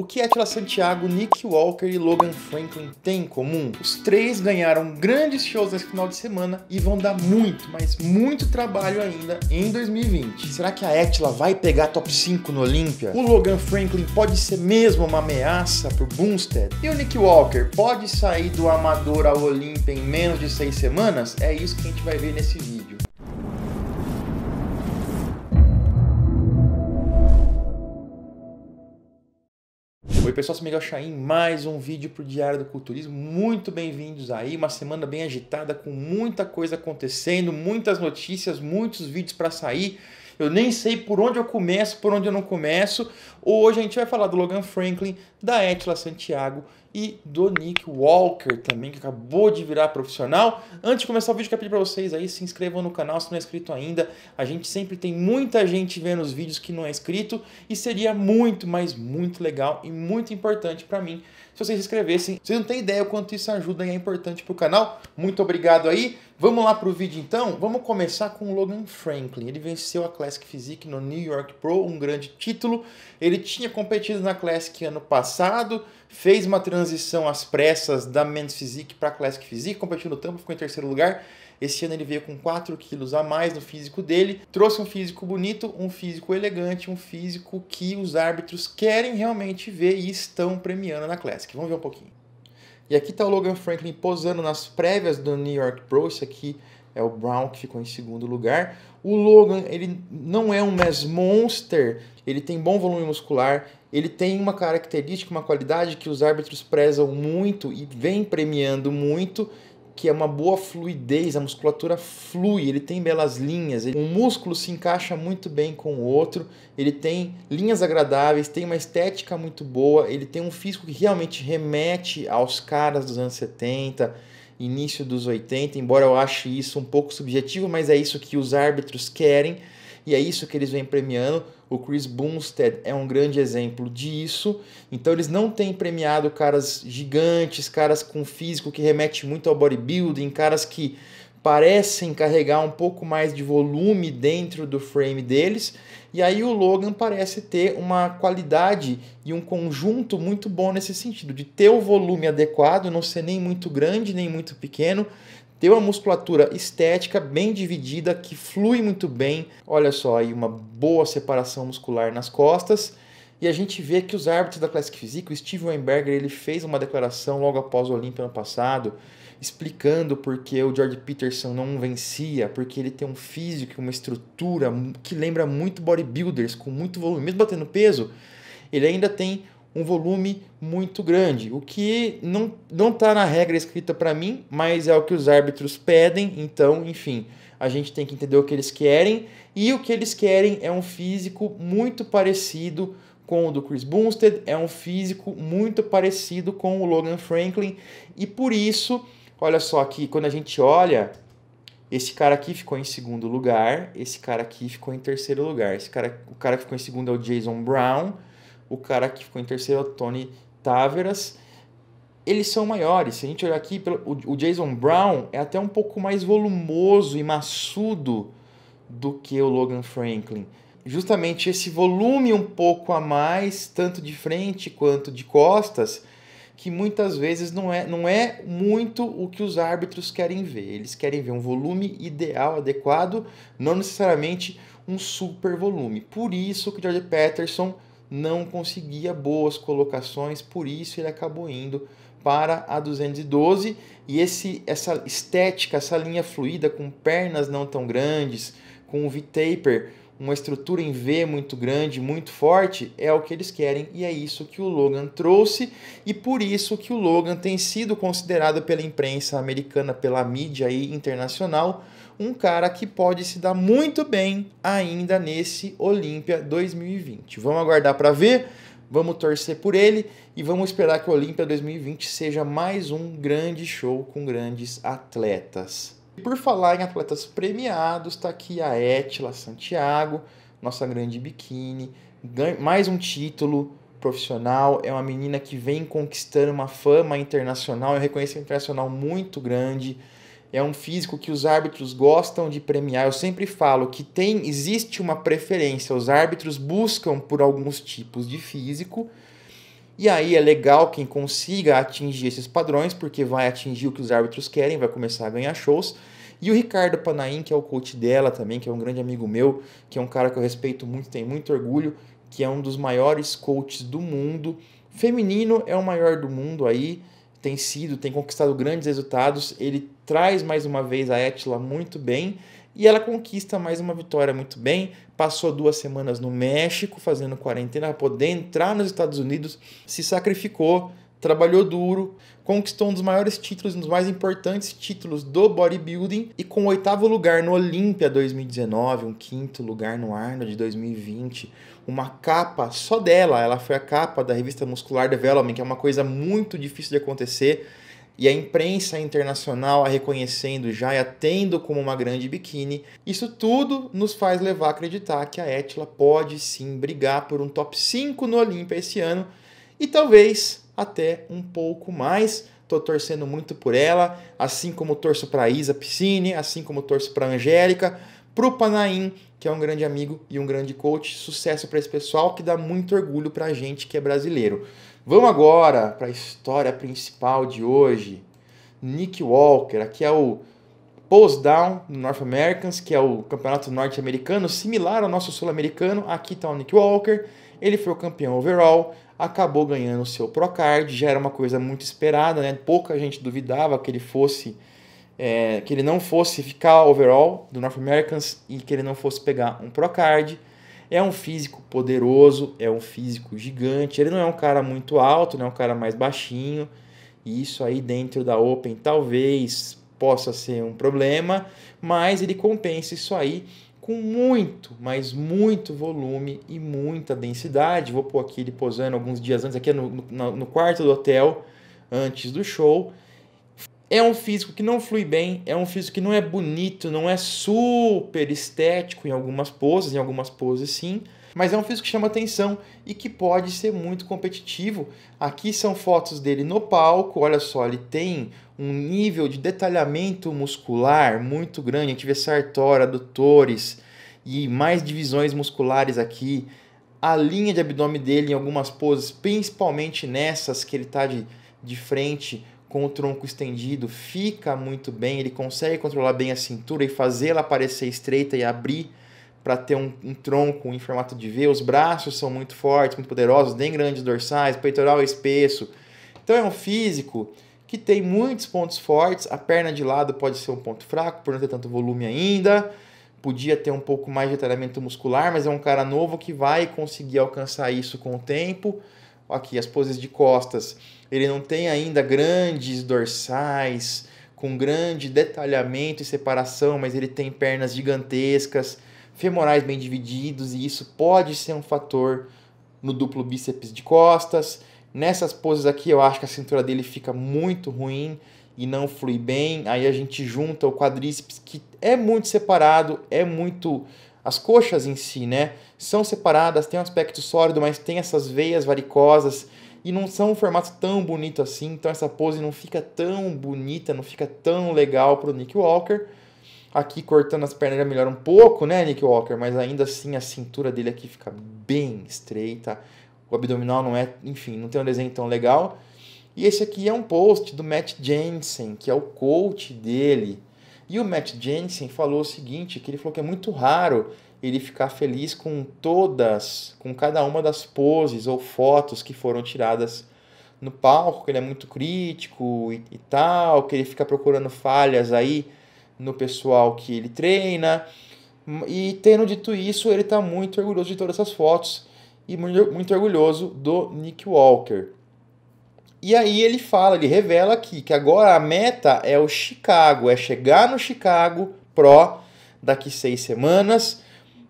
O que Attila Santiago, Nick Walker e Logan Franklin têm em comum? Os três ganharam grandes shows nesse final de semana e vão dar muito, mas muito trabalho ainda em 2020. Será que a Attila vai pegar top 5 no Olímpia? O Logan Franklin pode ser mesmo uma ameaça pro Boomstead? E o Nick Walker pode sair do amador ao Olímpia em menos de 6 semanas? É isso que a gente vai ver nesse vídeo. Oi pessoal, sou Miguel Chaim, mais um vídeo para o Diário do Culturismo. Muito bem-vindos aí, uma semana bem agitada, com muita coisa acontecendo, muitas notícias, muitos vídeos para sair. Eu nem sei por onde eu começo, por onde eu não começo. Hoje a gente vai falar do Logan Franklin, da Etla Santiago e do Nick Walker também, que acabou de virar profissional. Antes de começar o vídeo, quero pedir para vocês aí se inscrevam no canal se não é inscrito ainda. A gente sempre tem muita gente vendo os vídeos que não é inscrito e seria muito, mas muito legal e muito importante para mim se vocês se inscrevessem. Vocês não têm ideia o quanto isso ajuda e é importante para o canal. Muito obrigado aí. Vamos lá para o vídeo então. Vamos começar com o Logan Franklin. Ele venceu a Classic Physique no New York Pro, um grande título. Ele tinha competido na Classic ano passado fez uma transição às pressas da Men's Physique para Classic Physique, competiu no tampo, ficou em terceiro lugar. Esse ano ele veio com 4 quilos a mais no físico dele, trouxe um físico bonito, um físico elegante, um físico que os árbitros querem realmente ver e estão premiando na Classic. Vamos ver um pouquinho. E aqui está o Logan Franklin posando nas prévias do New York Pro, isso aqui é o Brown que ficou em segundo lugar. O Logan, ele não é um mass monster, ele tem bom volume muscular, ele tem uma característica, uma qualidade que os árbitros prezam muito e vem premiando muito, que é uma boa fluidez, a musculatura flui, ele tem belas linhas, um músculo se encaixa muito bem com o outro, ele tem linhas agradáveis, tem uma estética muito boa, ele tem um físico que realmente remete aos caras dos anos 70, início dos 80, embora eu ache isso um pouco subjetivo, mas é isso que os árbitros querem e é isso que eles vêm premiando. O Chris Bumstead é um grande exemplo disso. Então eles não têm premiado caras gigantes, caras com físico que remete muito ao bodybuilding, caras que parecem carregar um pouco mais de volume dentro do frame deles, e aí o Logan parece ter uma qualidade e um conjunto muito bom nesse sentido, de ter o volume adequado, não ser nem muito grande nem muito pequeno, ter uma musculatura estética bem dividida que flui muito bem. Olha só aí uma boa separação muscular nas costas. E a gente vê que os árbitros da Classic Physique, o Steve Weinberger, ele fez uma declaração logo após o Olímpio ano passado, explicando porque o George Peterson não vencia, porque ele tem um físico, uma estrutura que lembra muito bodybuilders, com muito volume. Mesmo batendo peso, ele ainda tem um volume muito grande, o que não não está na regra escrita para mim, mas é o que os árbitros pedem. Então, enfim, a gente tem que entender o que eles querem e o que eles querem é um físico muito parecido com o do Chris Bumstead, é um físico muito parecido com o Logan Franklin e por isso Olha só que quando a gente olha, esse cara aqui ficou em segundo lugar, esse cara aqui ficou em terceiro lugar. Esse cara, o cara que ficou em segundo é o Jason Brown, o cara que ficou em terceiro é o Tony Taveras. Eles são maiores. Se a gente olhar aqui, o Jason Brown é até um pouco mais volumoso e maçudo do que o Logan Franklin. Justamente esse volume um pouco a mais, tanto de frente quanto de costas, que muitas vezes não é, não é muito o que os árbitros querem ver. Eles querem ver um volume ideal, adequado, não necessariamente um super volume. Por isso que o George Patterson não conseguia boas colocações, por isso ele acabou indo para a 212 e esse essa estética, essa linha fluida com pernas não tão grandes, com o V-taper uma estrutura em V muito grande, muito forte, é o que eles querem e é isso que o Logan trouxe e por isso que o Logan tem sido considerado pela imprensa americana, pela mídia aí internacional, um cara que pode se dar muito bem ainda nesse Olímpia 2020. Vamos aguardar para ver, vamos torcer por ele e vamos esperar que o Olímpia 2020 seja mais um grande show com grandes atletas. Por falar em atletas premiados, está aqui a Etla Santiago, nossa grande biquíni, mais um título profissional, é uma menina que vem conquistando uma fama internacional, é um reconhecimento internacional muito grande. É um físico que os árbitros gostam de premiar. Eu sempre falo que tem existe uma preferência, os árbitros buscam por alguns tipos de físico e aí é legal quem consiga atingir esses padrões, porque vai atingir o que os árbitros querem, vai começar a ganhar shows. E o Ricardo Panaim, que é o coach dela também, que é um grande amigo meu, que é um cara que eu respeito muito, tenho muito orgulho, que é um dos maiores coaches do mundo. Feminino é o maior do mundo aí, tem sido, tem conquistado grandes resultados. Ele traz mais uma vez a Etla muito bem e ela conquista mais uma vitória muito bem. Passou duas semanas no México fazendo quarentena para poder entrar nos Estados Unidos, se sacrificou, trabalhou duro, conquistou um dos maiores títulos, um dos mais importantes títulos do bodybuilding e com oitavo lugar no Olímpia 2019, um quinto lugar no Arnold 2020, uma capa só dela, ela foi a capa da revista Muscular Development, que é uma coisa muito difícil de acontecer e a imprensa internacional a reconhecendo já e a tendo como uma grande biquíni, isso tudo nos faz levar a acreditar que a Etla pode sim brigar por um top 5 no Olímpia esse ano e talvez até um pouco mais. Tô torcendo muito por ela, assim como torço para Isa Piscine, assim como torço para Angélica pro Panaim, que é um grande amigo e um grande coach. Sucesso para esse pessoal que dá muito orgulho para a gente que é brasileiro. Vamos agora para a história principal de hoje. Nick Walker, aqui é o Post Down no North Americans, que é o campeonato norte-americano, similar ao nosso sul-americano. Aqui está o Nick Walker. Ele foi o campeão overall, acabou ganhando o seu Pro Card, já era uma coisa muito esperada, né? Pouca gente duvidava que ele fosse é, que ele não fosse ficar overall do North Americans e que ele não fosse pegar um Procard. É um físico poderoso, é um físico gigante. Ele não é um cara muito alto, não né? é um cara mais baixinho. E isso aí dentro da Open talvez possa ser um problema, mas ele compensa isso aí com muito, mas muito volume e muita densidade. Vou pôr aqui ele posando alguns dias antes, aqui no, no, no quarto do hotel, antes do show é um físico que não flui bem, é um físico que não é bonito, não é super estético em algumas poses, em algumas poses sim, mas é um físico que chama atenção e que pode ser muito competitivo. Aqui são fotos dele no palco, olha só, ele tem um nível de detalhamento muscular muito grande, a gente vê sartório, adutores e mais divisões musculares aqui. A linha de abdômen dele em algumas poses, principalmente nessas que ele está de, de frente com o tronco estendido, fica muito bem, ele consegue controlar bem a cintura e fazê-la parecer estreita e abrir para ter um, um, tronco em formato de V. Os braços são muito fortes, muito poderosos, bem grandes dorsais, peitoral é espesso. Então é um físico que tem muitos pontos fortes. A perna de lado pode ser um ponto fraco por não ter tanto volume ainda. Podia ter um pouco mais de treinamento muscular, mas é um cara novo que vai conseguir alcançar isso com o tempo aqui as poses de costas. Ele não tem ainda grandes dorsais, com grande detalhamento e separação, mas ele tem pernas gigantescas, femorais bem divididos, e isso pode ser um fator no duplo bíceps de costas. Nessas poses aqui, eu acho que a cintura dele fica muito ruim e não flui bem. Aí a gente junta o quadríceps, que é muito separado, é muito as coxas em si, né, são separadas, tem um aspecto sólido, mas tem essas veias varicosas e não são um formato tão bonito assim, então essa pose não fica tão bonita, não fica tão legal para o Nick Walker. Aqui cortando as pernas ele melhora um pouco, né, Nick Walker, mas ainda assim a cintura dele aqui fica bem estreita. O abdominal não é, enfim, não tem um desenho tão legal. E esse aqui é um post do Matt Jensen, que é o coach dele e o Matt Jensen falou o seguinte, que ele falou que é muito raro ele ficar feliz com todas, com cada uma das poses ou fotos que foram tiradas no palco, que ele é muito crítico e, e tal, que ele fica procurando falhas aí no pessoal que ele treina. E tendo dito isso, ele está muito orgulhoso de todas essas fotos e muito, muito orgulhoso do Nick Walker. E aí ele fala, ele revela aqui que agora a meta é o Chicago, é chegar no Chicago Pro daqui seis semanas,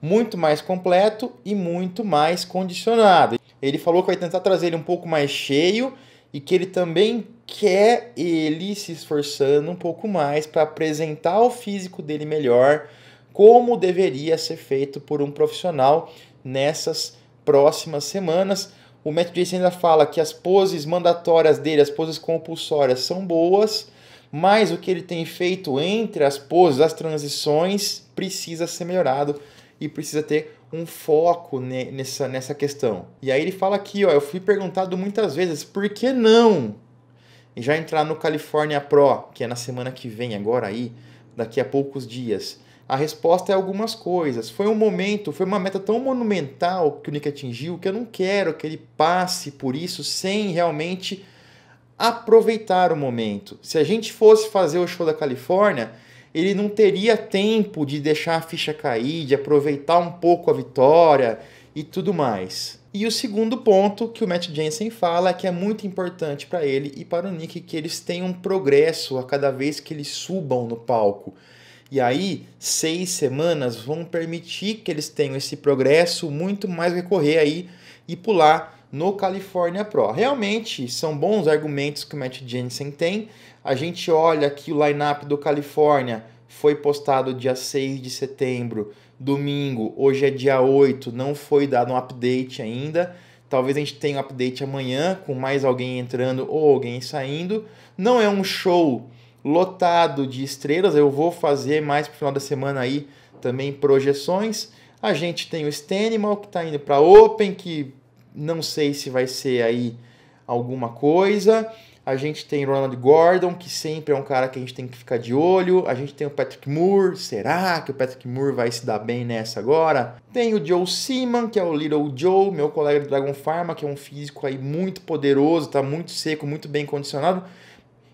muito mais completo e muito mais condicionado. Ele falou que vai tentar trazer ele um pouco mais cheio e que ele também quer ele se esforçando um pouco mais para apresentar o físico dele melhor, como deveria ser feito por um profissional nessas próximas semanas. O Matt Jason ainda fala que as poses mandatórias dele, as poses compulsórias, são boas, mas o que ele tem feito entre as poses, as transições, precisa ser melhorado e precisa ter um foco nessa, nessa questão. E aí ele fala aqui, ó, eu fui perguntado muitas vezes, por que não? E já entrar no California Pro, que é na semana que vem agora aí, daqui a poucos dias. A resposta é algumas coisas. Foi um momento, foi uma meta tão monumental que o Nick atingiu que eu não quero que ele passe por isso sem realmente aproveitar o momento. Se a gente fosse fazer o show da Califórnia, ele não teria tempo de deixar a ficha cair, de aproveitar um pouco a vitória e tudo mais. E o segundo ponto que o Matt Jensen fala é que é muito importante para ele e para o Nick que eles tenham progresso a cada vez que eles subam no palco. E aí, seis semanas vão permitir que eles tenham esse progresso muito mais recorrer aí e pular no California Pro. Realmente são bons argumentos que o Matt Jensen tem. A gente olha que o lineup do California foi postado dia 6 de setembro, domingo, hoje é dia 8, não foi dado um update ainda. Talvez a gente tenha um update amanhã com mais alguém entrando ou alguém saindo. Não é um show lotado de estrelas. Eu vou fazer mais para o final da semana aí também projeções. A gente tem o Stenimal que está indo para Open, que não sei se vai ser aí alguma coisa. A gente tem Ronald Gordon, que sempre é um cara que a gente tem que ficar de olho. A gente tem o Patrick Moore. Será que o Patrick Moore vai se dar bem nessa agora? Tem o Joe Seaman, que é o Little Joe, meu colega do Dragon Pharma, que é um físico aí muito poderoso, tá muito seco, muito bem condicionado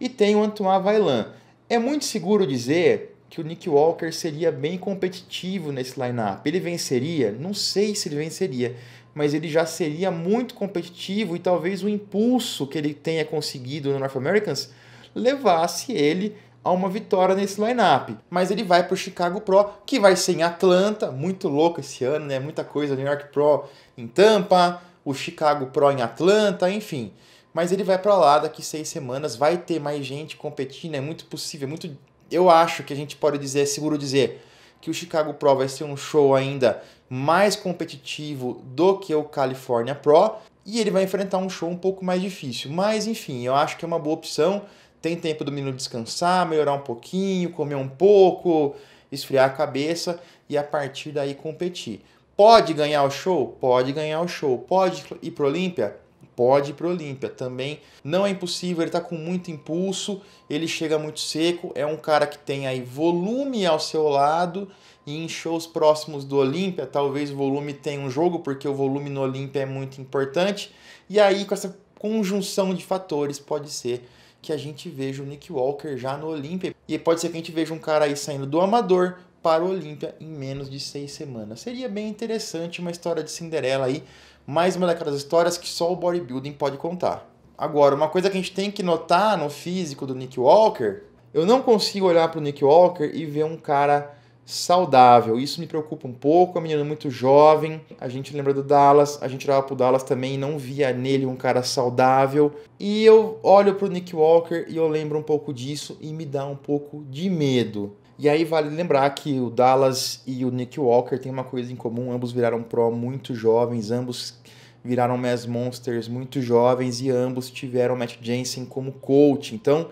e tem o Antoine Vailan. É muito seguro dizer que o Nick Walker seria bem competitivo nesse lineup. Ele venceria? Não sei se ele venceria, mas ele já seria muito competitivo e talvez o impulso que ele tenha conseguido no North Americans levasse ele a uma vitória nesse lineup. Mas ele vai para o Chicago Pro, que vai ser em Atlanta, muito louco esse ano, né? Muita coisa, New York Pro em Tampa, o Chicago Pro em Atlanta, enfim mas ele vai para lá daqui seis semanas, vai ter mais gente competindo, é muito possível, é muito. Eu acho que a gente pode dizer, é seguro dizer, que o Chicago Pro vai ser um show ainda mais competitivo do que o California Pro e ele vai enfrentar um show um pouco mais difícil. Mas enfim, eu acho que é uma boa opção. Tem tempo do menino descansar, melhorar um pouquinho, comer um pouco, esfriar a cabeça e a partir daí competir. Pode ganhar o show? Pode ganhar o show. Pode ir para o Olímpia? pode ir para o Olímpia. Também não é impossível, ele está com muito impulso, ele chega muito seco, é um cara que tem aí volume ao seu lado e em shows próximos do Olímpia, talvez o volume tenha um jogo, porque o volume no Olímpia é muito importante. E aí, com essa conjunção de fatores, pode ser que a gente veja o Nick Walker já no Olímpia. E pode ser que a gente veja um cara aí saindo do amador para o Olímpia em menos de seis semanas. Seria bem interessante uma história de Cinderela aí mais uma daquelas histórias que só o bodybuilding pode contar. Agora, uma coisa que a gente tem que notar no físico do Nick Walker, eu não consigo olhar para o Nick Walker e ver um cara saudável. Isso me preocupa um pouco, é um menino muito jovem. A gente lembra do Dallas, a gente olhava pro Dallas também e não via nele um cara saudável. E eu olho pro Nick Walker e eu lembro um pouco disso e me dá um pouco de medo. E aí vale lembrar que o Dallas e o Nick Walker têm uma coisa em comum, ambos viraram pro muito jovens, ambos viraram Mass Monsters muito jovens e ambos tiveram Matt Jensen como coach. Então,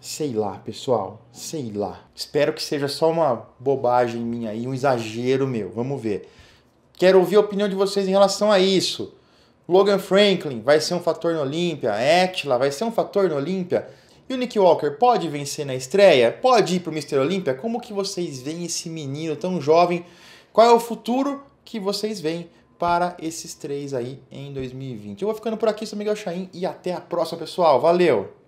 sei lá, pessoal, sei lá. Espero que seja só uma bobagem minha aí, um exagero meu. Vamos ver. Quero ouvir a opinião de vocês em relação a isso. Logan Franklin vai ser um fator no Olímpia? Etla vai ser um fator no Olímpia? E o Nick Walker pode vencer na estreia? Pode ir para o Mr. Olímpia? Como que vocês veem esse menino tão jovem? Qual é o futuro que vocês veem para esses três aí em 2020? Eu vou ficando por aqui, sou Miguel Chaim e até a próxima, pessoal. Valeu!